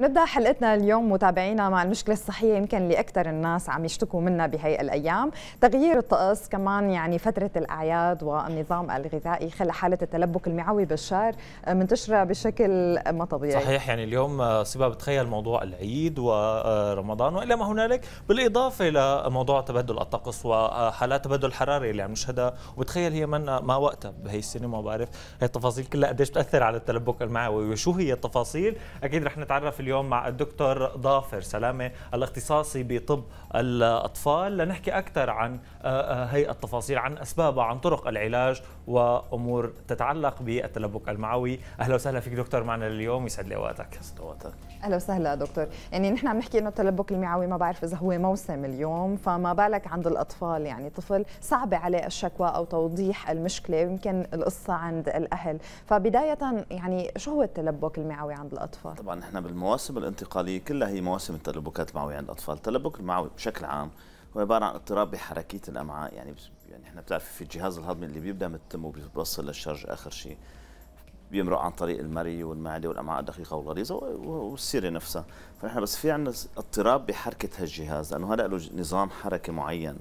نبدا حلقتنا اليوم متابعينا مع المشكله الصحيه يمكن اللي اكثر الناس عم يشتكوا منها بهي الايام، تغيير الطقس كمان يعني فتره الاعياد والنظام الغذائي خلى حاله التلبك المعوي بالشهر منتشره بشكل ما طبيعي. صحيح يعني اليوم صبا بتخيل موضوع العيد ورمضان والى ما هنالك، بالاضافه لموضوع تبدل الطقس وحالات تبدل الحراره اللي عم نشهدها، وبتخيل هي من ما وقتها بهي السنه ما بعرف هي التفاصيل كلها قديش بتاثر على التلبك المعوي وشو هي التفاصيل؟ اكيد رح نتعرف اليوم مع الدكتور ضافر سلامة الاختصاصي بطب الأطفال لنحكي أكثر عن آه، آه، هي التفاصيل عن أسبابها عن طرق العلاج وأمور تتعلق بالتلبك المعوي أهلا وسهلا فيك دكتور معنا اليوم يسعد لي وقتك أهلا وسهلا دكتور يعني نحن عم نحكي أنه التلبك المعوي ما بعرف إذا هو موسم اليوم فما بالك عند الأطفال يعني طفل صعبة عليه الشكوى أو توضيح المشكلة يمكن القصة عند الأهل فبداية يعني شو هو التلبك المعوي عند الأطفال؟ طبعا نحن بالمواقع المواسم الانتقاليه كلها هي مواسم التلبكات المعويه عند الاطفال، التلبك المعوي بشكل عام هو عباره عن اضطراب بحركيه الامعاء يعني يعني احنا بتعرفي في الجهاز الهضمي اللي بيبدا من التم وبيوصل للشرج اخر شيء بيمرق عن طريق المري والمعده والامعاء الدقيقه والغليظه والسيره نفسها، فنحن بس في عندنا اضطراب بحركه هالجهاز لانه هذا له نظام حركه معين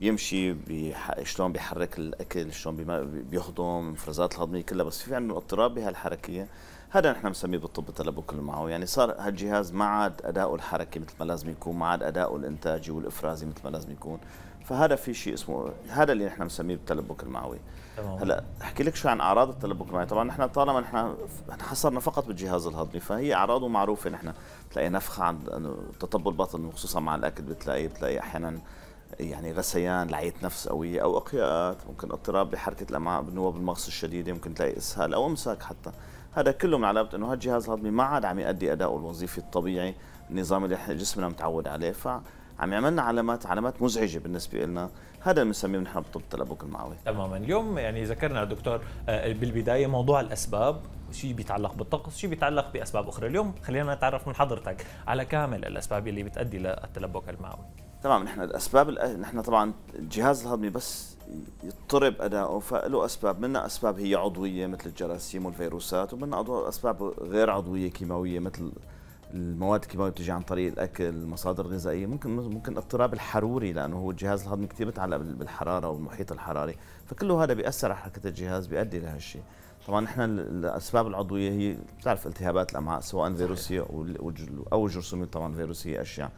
بيمشي بيح... شلون بيحرك الاكل شلون بيما... بيهضم المفرزات الهضميه كلها بس في عنده اضطراب بهالحركيه هذا نحن بنسميه بالطب التلبك المعوي يعني صار هالجهاز ما عاد اداؤه الحركي مثل ما لازم يكون ما عاد اداؤه الانتاجي والافرازي مثل ما لازم يكون فهذا في شيء اسمه هذا اللي نحن بنسميه بالتلبك المعوي تمام. هلا احكي لك شو عن اعراض التلبك المعوي طبعا نحن طالما نحن حصرنا فقط بالجهاز الهضمي فهي اعراضه معروفه نحن بتلاقي نفخه عند تطبل بطن وخصوصا مع الاكل بتلاقي بتلاقي احيانا يعني غثيان لعية نفس قوية أو أقياءات ممكن اضطراب بحركة الأمعاء بالنوب المغص الشديدة ممكن تلاقي إسهال أو إمساك حتى هذا كله من علامة أنه هالجهاز الهضمي ما عاد عم يؤدي أداؤه الوظيفي الطبيعي النظام اللي إحنا جسمنا متعود عليه فعم يعملنا علامات علامات مزعجة بالنسبة لنا هذا اللي بنسميه نحن بالطب التلبك المعوي تماما اليوم يعني ذكرنا دكتور آه، بالبداية موضوع الأسباب شيء بيتعلق بالطقس شيء بيتعلق بأسباب أخرى اليوم خلينا نتعرف من حضرتك على كامل الأسباب اللي بتؤدي للتلبك المعوي تمام نحن الاسباب نحن طبعا الجهاز الهضمي بس يضطرب اداؤه فله اسباب منها اسباب هي عضويه مثل الجراثيم والفيروسات ومنها اسباب غير عضويه كيماويه مثل المواد الكيماويه بتجي عن طريق الاكل المصادر الغذائيه ممكن ممكن اضطراب الحروري لانه هو الجهاز الهضمي كثير بتعلق بالحراره والمحيط الحراري فكله هذا بياثر على حركه الجهاز بيؤدي لهالشيء طبعا نحن الاسباب العضويه هي بتعرف التهابات الامعاء سواء فيروسيه او جرثوميه طبعا فيروسيه اشياء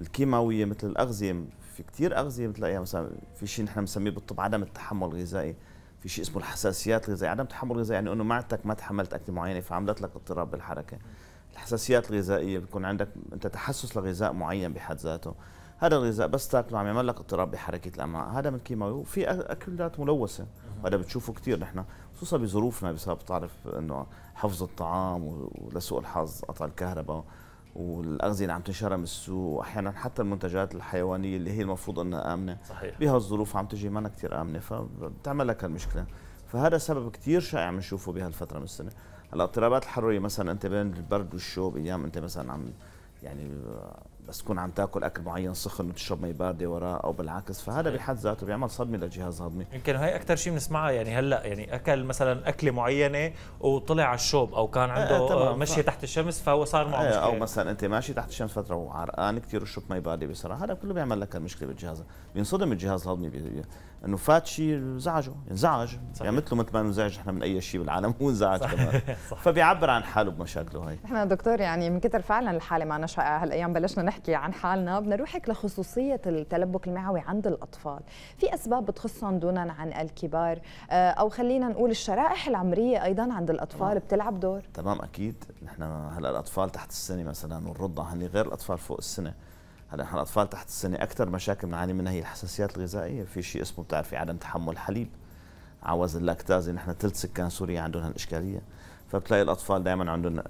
الكيماويه مثل الاغذيه في كثير اغذيه بتلاقيها مثلا في شيء نحن بنسميه بالطب عدم التحمل الغذائي في شيء اسمه الحساسيات الغذائيه عدم التحمل الغذائي يعني انه معدتك ما تحملت اكله معينه فعملت لك اضطراب بالحركه الحساسيات الغذائيه بيكون عندك انت تحسس لغذاء معين بحد ذاته هذا الغذاء بس تاكله عم يعمل لك اضطراب بحركه الامعاء هذا من كيماوي وفي اكلات ملوثه وهذا بتشوفه كثير نحن خصوصا بظروفنا بسبب بتعرف انه حفظ الطعام ولسوء الحظ قطع الكهرباء والاغذيه اللي عم تنشرها من السوق واحيانا حتى المنتجات الحيوانيه اللي هي المفروض انها امنه صحيح بهالظروف عم تجي مانا كثير امنه فبتعمل لك المشكلة فهذا سبب كثير شائع بنشوفه بهالفتره من السنه هلا الاضطرابات الحراريه مثلا انت بين البرد والشوب ايام انت مثلا عم يعني بس تكون عم تاكل اكل معين سخن وتشرب مي بارده وراه او بالعكس فهذا إيه. بحد ذاته بيعمل صدمه للجهاز الهضمي يمكن هي اكثر شيء بنسمعها يعني هلا يعني اكل مثلا اكله معينه وطلع على الشوب او كان عنده آه مشي تحت الشمس فهو صار معه آه مشكله او مثلا انت ماشي تحت الشمس فتره وعرقان كثير وشرب مي بارده بسرعه هذا كله بيعمل لك مشكله بالجهاز بينصدم الجهاز الهضمي بي... انه فات شيء زعجه انزعج يعني مثله مثل ما ننزعج نحن من اي شيء بالعالم هو انزعج كمان فبيعبر عن حاله بمشاكله هي نحن دكتور يعني من كثر فعلا الحاله معنا شقه هالايام بلشنا نحكي نحكي عن حالنا بدنا نروحك لخصوصية التلبك المعوي عند الأطفال في أسباب بتخصهم دونا عن الكبار آه، أو خلينا نقول الشرائح العمرية أيضا عند الأطفال طبعا. بتلعب دور تمام أكيد نحن هلأ الأطفال تحت السنة مثلا والرضع هني غير الأطفال فوق السنة هلا نحن الاطفال تحت السنه اكثر مشاكل بنعاني منها هي الحساسيات الغذائيه، في شيء اسمه بتعرفي عدم تحمل حليب عوز اللاكتازي نحن ثلث سكان سوريا عندهم هالاشكاليه، فبتلاقي الاطفال دائما عندهم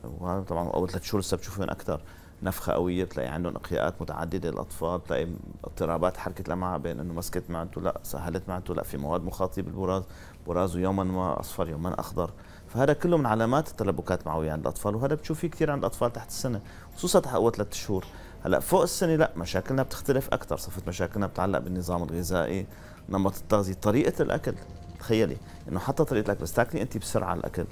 طبعا اول ثلاث شهور لسه بتشوفهم اكثر نفخه قويه بتلاقي عندهم اقياءات متعدده الاطفال بتلاقي اضطرابات حركه الامعاء بين انه مسكت معدته لا سهلت معدته لا في مواد مخاطيه بالبراز برازه يوما ما اصفر يوما اخضر فهذا كله من علامات التلبكات معويه عند الاطفال وهذا بتشوفيه كثير عند الاطفال تحت السنه خصوصا تحت اول ثلاث شهور هلا فوق السنه لا مشاكلنا بتختلف اكثر صفه مشاكلنا بتعلق بالنظام الغذائي نمط التغذيه طريقه الاكل تخيلي انه حتى طريقه الاكل بس تاكلي انت بسرعه الاكل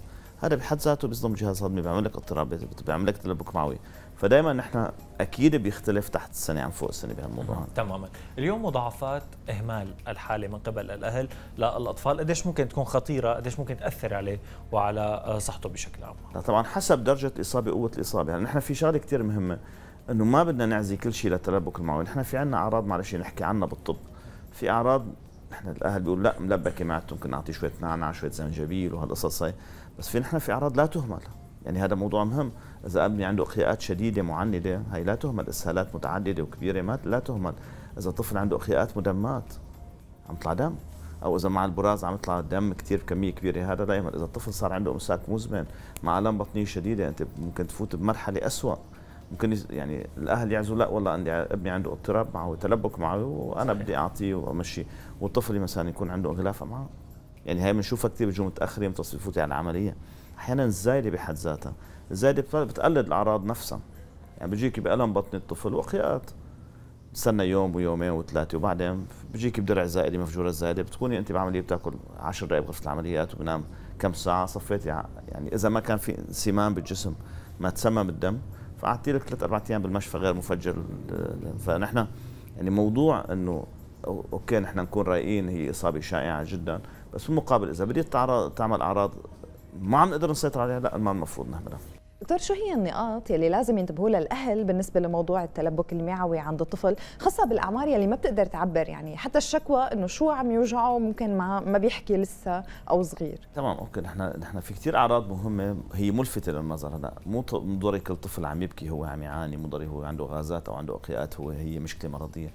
هذا بحد ذاته بيصدم جهاز هضمي بيعمل لك اضطراب بيعمل لك تلبك معوي فدائما نحن اكيد بيختلف تحت السنه عن يعني فوق السنه بهالموضوع نعم، تماما اليوم مضاعفات اهمال الحاله من قبل الاهل للاطفال قديش ممكن تكون خطيره قديش ممكن تاثر عليه وعلى آه، صحته بشكل عام طبعا حسب درجه الاصابه قوه الاصابه يعني نحن في شغله كثير مهمه انه ما بدنا نعزي كل شيء للتلبك المعوي نحن في عندنا اعراض معلش نحكي عنها بالطب في اعراض نحن الاهل بيقولوا لا ملبكه معناته ممكن نعطيه شويه نعناع شويه زنجبيل وهالقصص هي بس في نحن في اعراض لا تهمل يعني هذا موضوع مهم اذا ابني عنده اخياءات شديده معنده هي لا تهمل اسهالات متعدده وكبيره ما لا تهمل اذا طفل عنده اخياءات مدمات عم يطلع دم او اذا مع البراز عم يطلع دم كثير بكميه كبيره هذا لا يهمل اذا الطفل صار عنده امساك مزمن مع الم بطنيه شديده انت ممكن تفوت بمرحله اسوء ممكن يعني الاهل يعزوا لا والله عندي ابني عنده اضطراب معه تلبك معه وانا بدي اعطيه وامشي والطفل مثلا يكون عنده انغلافه معه يعني هي بنشوفها كثير بيجوا متاخرين بتصفيق تفوتي يعني على العمليه احيانا الزايده بحد ذاتها الزايده بتقلد الاعراض نفسها يعني بيجيكي بألم بطن الطفل واخيات بتستنى يوم ويومين وثلاثه وبعدين بيجيكي بدرع زائده مفجوره زائده بتكوني انت بعمليه بتاكل 10 دقائق بغرفه العمليات وبنام كم ساعه صفيتي يعني اذا ما كان في انسمام بالجسم ما تسمم الدم فقعدتي لك ثلاث اربع ايام بالمشفى غير مفجر فنحن يعني موضوع انه اوكي نحن نكون رايقين هي اصابه شائعه جدا بس في المقابل اذا بدي تعمل اعراض ما عم نقدر نسيطر عليها لا ما المفروض نهملها دكتور شو هي النقاط يلي لازم ينتبهوا لها الاهل بالنسبه لموضوع التلبك المعوي عند الطفل خاصه بالاعمار يلي ما بتقدر تعبر يعني حتى الشكوى انه شو عم يوجعه ممكن ما ما بيحكي لسه او صغير تمام اوكي نحن نحن في كثير اعراض مهمه هي ملفته للنظر هلا مو ضروري كل طفل عم يبكي هو عم يعاني مو ضروري هو عنده غازات او عنده اقيات هو هي مشكله مرضيه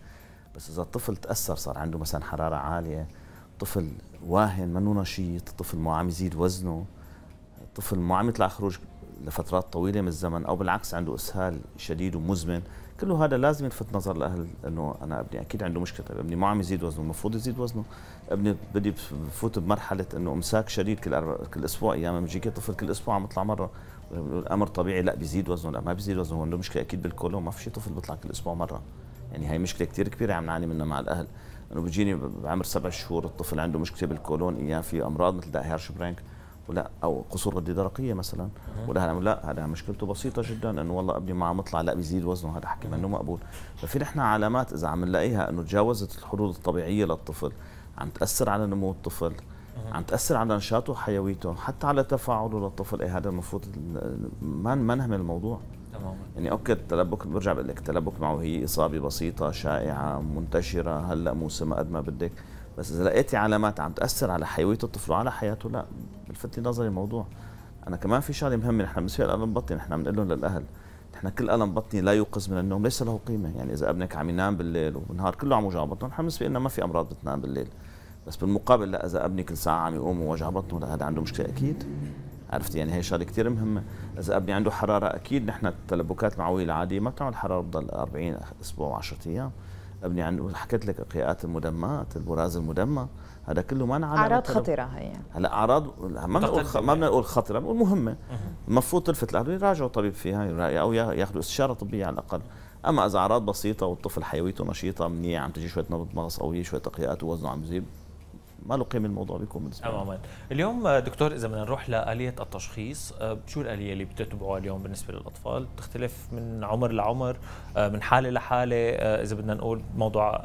بس اذا الطفل تاثر صار عنده مثلا حراره عاليه طفل واهن ما نشيط طفل ما عم يزيد وزنه طفل ما عم يطلع خروج لفترات طويلة من الزمن أو بالعكس عنده إسهال شديد ومزمن كله هذا لازم يلفت نظر الأهل أنه أنا ابني أكيد عنده مشكلة طيب ابني ما عم يزيد وزنه المفروض يزيد وزنه ابني بدي بفوت بمرحلة أنه إمساك شديد كل كل أسبوع أيام يعني طفل كل أسبوع عم يطلع مرة الأمر طبيعي لا بيزيد وزنه لا ما بيزيد وزنه عنده مشكلة أكيد بالكولون ما في شيء طفل بيطلع كل أسبوع مرة يعني هي مشكله كثير كبيره عم نعاني منها مع الاهل انه بيجيني بعمر سبع شهور الطفل عنده مشكله بالكولون اياه في امراض مثل هيرش هيرشبرينك ولا او قصور غده درقيه مثلا والاهل لا هذا مشكلته بسيطه جدا انه والله ابني ما عم يطلع لا بيزيد وزنه هذا حكي منه مقبول ففي نحن علامات اذا عم نلاقيها انه تجاوزت الحدود الطبيعيه للطفل عم تاثر على نمو الطفل عم تاثر على نشاطه وحيويته حتى على تفاعله للطفل إيه هذا المفروض ما ما نهمل الموضوع تماما يعني اوكي التلبك برجع بقول لك التلبك معه هي اصابه بسيطه شائعه منتشره هلا موسم قد ما بدك بس اذا لقيتي علامات عم تاثر على حيويه الطفل وعلى حياته لا بلفت نظري الموضوع انا كمان في شغله مهمه نحن بنسوي الالم بطني نحن بنقول لهم للاهل نحن كل الم بطني لا يوقظ من النوم ليس له قيمه يعني اذا ابنك عم ينام بالليل والنهار كله عم يوجع بطنه نحن بنسبق انه ما في امراض بتنام بالليل بس بالمقابل لا اذا ابني كل ساعه عم يقوم ووجع بطنه هذا عنده مشكله اكيد عرفت يعني هي شغله كثير مهمه اذا ابني عنده حراره اكيد نحن التلبكات المعويه العاديه ما بتعمل حراره بتضل 40 اسبوع و10 ايام ابني عنده حكيت لك القيئات المدمات البراز المدمى هذا كله ما علامه اعراض خطيره هي هلا اعراض ما بنقول ما بنقول خطيره بنقول مهمه المفروض تلفت الاهل يراجعوا طبيب فيها او ياخذوا استشاره طبيه على الاقل اما اذا اعراض بسيطه والطفل حيويته نشيطه منيعه عم تجي شويه نبض مغص قويه شويه تقيئات ووزنه عم يزيد ما له قيمه الموضوع بيكون بالنسبه تماما اليوم آه، دكتور اذا بدنا نروح لاليه التشخيص آه، شو الاليه اللي بتتبعوها اليوم بالنسبه للاطفال بتختلف من عمر لعمر آه، من حاله لحاله اذا بدنا نقول موضوع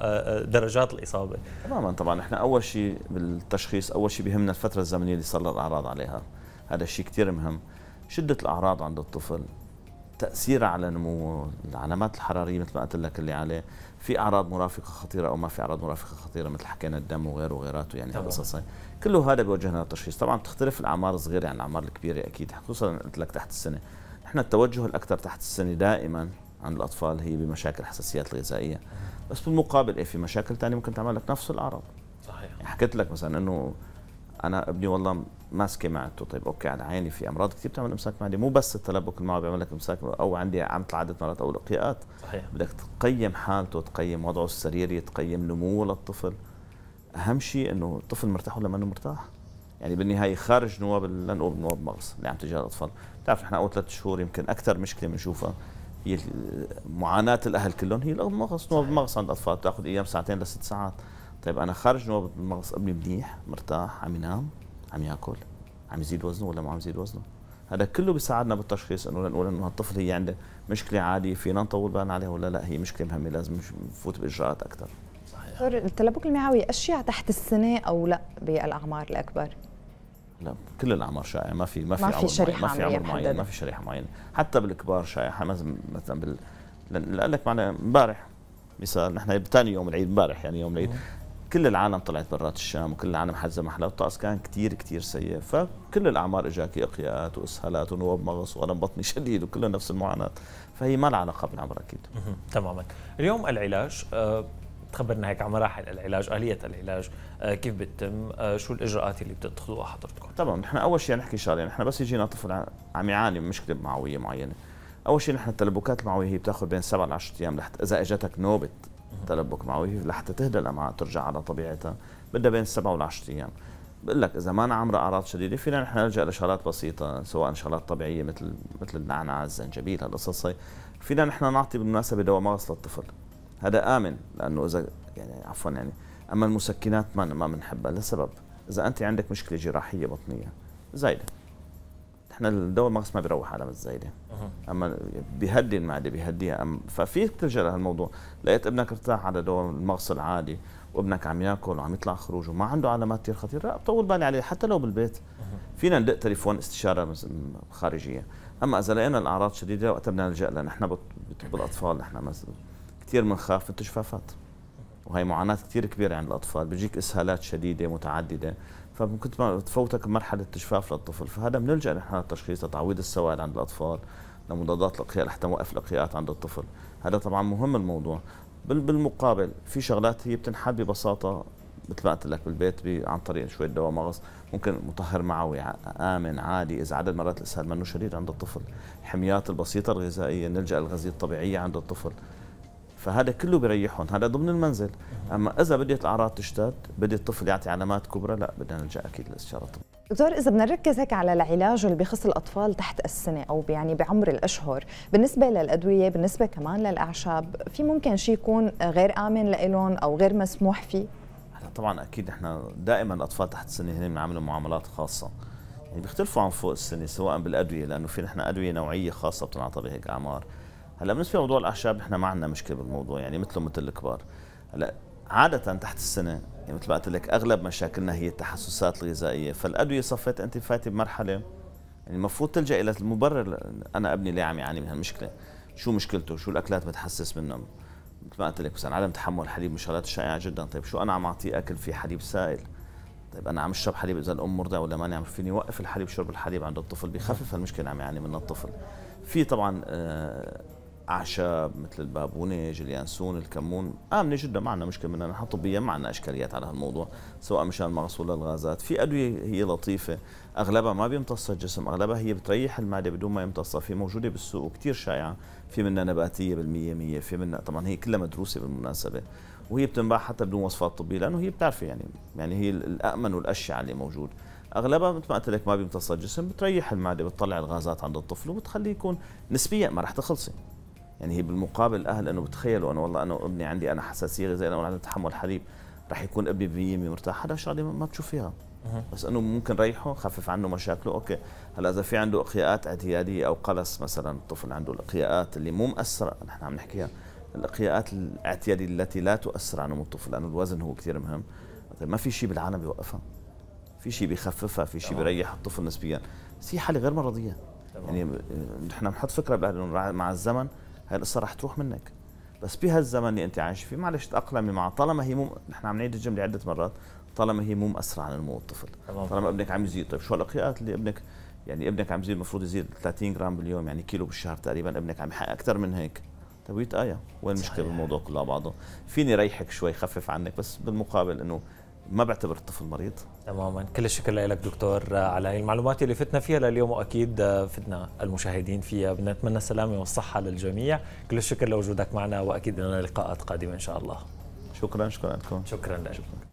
درجات الاصابه تماما طبعا احنا اول شيء بالتشخيص اول شيء بهمنا الفتره الزمنيه اللي صار الاعراض عليها هذا الشيء كثير مهم شده الاعراض عند الطفل تاثيرها على نموه العلامات الحراريه مثل ما قلت لك اللي عليه في اعراض مرافقه خطيره او ما في اعراض مرافقه خطيره مثل حكينا الدم وغيره وغيراته يعني قصص كله هذا بيوجهنا للتشخيص طبعا بتختلف الاعمار الصغيره عن الاعمار الكبيره اكيد خصوصا قلت لك تحت السنه نحن التوجه الاكثر تحت السنه دائما عند الاطفال هي بمشاكل الحساسيات الغذائيه بس بالمقابل إيه في مشاكل ثانيه ممكن تعمل لك نفس الاعراض صحيح يعني حكيت لك مثلا انه انا ابني والله ماسكه معدته طيب اوكي على عيني في امراض كثير بتعمل امساك معده مو بس التلبك المعوي بيعمل لك امساك او عندي عم عده مرات او لقيئات صحيح بدك تقيم حالته تقيم وضعه السريري تقيم نموه للطفل اهم شيء انه الطفل مرتاح ولا ما انه مرتاح يعني بالنهايه خارج نواب لنقول نواب مغص اللي عم تجي الاطفال بتعرف نحن اول ثلاث شهور يمكن اكثر مشكله بنشوفها هي معاناه الاهل كلهم هي المغص نواب المغص عند الاطفال بتاخذ ايام ساعتين لست ساعات طيب انا خارج من المغص ابني منيح مرتاح عم ينام عم ياكل عم يزيد وزنه ولا ما عم يزيد وزنه هذا كله بيساعدنا بالتشخيص انه نقول انه هالطفل هي عنده مشكله عاديه فينا نطول بالنا عليها ولا لا هي مشكله مهمه لازم نفوت باجراءات اكثر صحيح طيب، التلبك المعوي اشيع تحت السنه او لا بالاعمار الاكبر لا كل الاعمار شائعه ما في ما في ما في شريحه ما في عمر معين ما في شريحه معينه حتى بالكبار شائعه مثلا بال... لقلك معنا امبارح مثال نحن ثاني يوم العيد امبارح يعني يوم العيد كل العالم طلعت برات الشام وكل العالم حزة محلها الطقس كان كتير كتير سيء فكل الأعمار إجاكي إقياءات وإسهالات ونوب مغص وألم بطني شديد وكلها نفس المعاناة فهي ما لها علاقة بالعمر أكيد تماما اليوم العلاج آه، تخبرنا هيك عن مراحل العلاج آلية العلاج آه، كيف بتتم آه، شو الإجراءات اللي بتتخذوها حضرتكم طبعا نحن أول شيء نحكي شغلة نحن بس يجينا طفل عم يعاني من مشكلة معوية معينة أول شيء نحن التلبكات المعوية هي بتاخذ بين 7 ل 10 أيام لحتى إذا إجتك نوبة تلبك معوي لحتى تهدى الامعاء ترجع على طبيعتها بدها بين السبعه والعشرة ايام بقول لك اذا ما عمرها اعراض شديده فينا نحن نلجا لشغلات بسيطه سواء شغلات طبيعيه مثل مثل النعناع الزنجبيل هالقصص هي فينا نحن نعطي بالمناسبه دواء مغص للطفل هذا امن لانه اذا يعني عفوا يعني اما المسكنات ما ما بنحبها لسبب اذا انت عندك مشكله جراحيه بطنيه زايده احنا الدواء ما ما بيروح على زي اما بيهدي المعده بيهديها أم ففي بتلجا لهالموضوع لقيت ابنك ارتاح على دواء المغص العادي وابنك عم ياكل وعم يطلع خروج وما عنده علامات كثير خطيره لا بطول بالي عليه حتى لو بالبيت فينا ندق تليفون استشاره خارجيه اما اذا لقينا الاعراض شديده وقتها بدنا نلجا لها نحن بطب الاطفال نحن كثير بنخاف من التشفافات وهي معاناه كثير كبيره عند الاطفال بيجيك اسهالات شديده متعدده فممكن تفوتك مرحله جفاف للطفل فهذا بنلجا نحن للتشخيص لتعويض السوائل عند الاطفال لمضادات الاقياء لحتى نوقف الاقياءات عند الطفل هذا طبعا مهم الموضوع بالمقابل في شغلات هي بتنحل ببساطه مثل ما قلت لك بالبيت عن طريق شويه دواء مغص ممكن مطهر معوي امن عادي اذا عدد مرات الاسهال منه شديد عند الطفل الحميات البسيطه الغذائيه نلجا للغذيه الطبيعيه عند الطفل فهذا كله بيريحهم هذا ضمن المنزل اما اذا بديت الاعراض تشتد بدي الطفل يعطي علامات كبرى لا بدنا نلجا اكيد للاستشاره الطبيه دكتور اذا بدنا نركز هيك على العلاج اللي بخص الاطفال تحت السنه او يعني بعمر الاشهر بالنسبه للادويه بالنسبه كمان للاعشاب في ممكن شيء يكون غير امن لهم او غير مسموح فيه طبعا اكيد احنا دائما الاطفال تحت السنه هن بنعمل معاملات خاصه يعني بيختلفوا عن فوق السنه سواء بالادويه لانه في نحن ادويه نوعيه خاصه بتنعطى بهيك اعمار هلا بالنسبه لموضوع الاعشاب نحن ما عندنا مشكله بالموضوع يعني مثله مثل الكبار هلا عادة تحت السنة يعني مثل ما قلت لك أغلب مشاكلنا هي التحسسات الغذائية فالأدوية صفيت أنت فاتي بمرحلة يعني المفروض تلجأ إلى المبرر أنا ابني ليه عم يعاني من هالمشكلة شو مشكلته شو الأكلات بتحسس منهم مثل ما قلت لك مثلا عدم تحمل حليب من الشغلات الشائعة جدا طيب شو أنا عم أعطيه أكل فيه حليب سائل طيب انا عم اشرب حليب اذا الام مرضعه ولا ماني عم فيني وقف الحليب شرب الحليب عند الطفل بخفف هالمشكله عم يعاني منها الطفل في طبعا آه اعشاب مثل البابونه جليانسون الكمون امنه آه، جدا ما مشكله منها نحن طبيا ما اشكاليات على هالموضوع سواء مشان مغسول للغازات في ادويه هي لطيفه اغلبها ما بيمتصها الجسم اغلبها هي بتريح المعده بدون ما يمتصها في موجوده بالسوق وكثير شائعه في منها نباتيه بالمية مية في منها طبعا هي كلها مدروسه بالمناسبه وهي بتنباع حتى بدون وصفات طبيه لانه هي بتعرفي يعني يعني هي الامن والاشعه اللي موجود اغلبها مثل ما قلت لك ما بيمتصها الجسم بتريح المعده بتطلع الغازات عند الطفل وبتخليه يكون نسبيا ما راح تخلصي يعني هي بالمقابل الاهل انه بتخيلوا انا والله انا ابني عندي انا حساسيه غذائيه انا عندي تحمل حليب رح يكون ابني بيمي مرتاح هذا شغله ما بتشوف فيها بس انه ممكن ريحه خفف عنه مشاكله اوكي هلا اذا في عنده اقياءات اعتياديه او قلص مثلا الطفل عنده الاقياءات اللي مو مأثره نحن عم نحكيها الاقياءات الاعتياديه التي لا تؤثر على نمو الطفل لانه الوزن هو كثير مهم طيب، ما في شيء بالعالم بيوقفها في شيء بيخففها في شيء بيريح الطفل نسبيا بس هي حاله غير مرضيه يعني آه، نحن بنحط فكره انه مع الزمن هاي القصه رح تروح منك بس بهالزمن اللي انت عايش فيه معلش تاقلمي معه طالما هي مو نحن عم نعيد الجمله عده مرات طالما هي مو مأثرة على نمو الطفل طالما ابنك عم يزيد طيب شو الاقيات اللي ابنك يعني ابنك عم يزيد المفروض يزيد 30 جرام باليوم يعني كيلو بالشهر تقريبا ابنك عم يحقق اكثر من هيك طيب ويتقايا وين المشكله بالموضوع كله على بعضه فيني ريحك شوي خفف عنك بس بالمقابل انه ما بعتبر الطفل مريض تماما كل الشكر لك دكتور على المعلومات اللي فتنا فيها لليوم واكيد فتنا المشاهدين فيها بدنا نتمنى السلامه والصحه للجميع كل الشكر لوجودك معنا واكيد لنا لقاءات قادمه ان شاء الله شكرا شكرا لكم شكرا لك شكرا.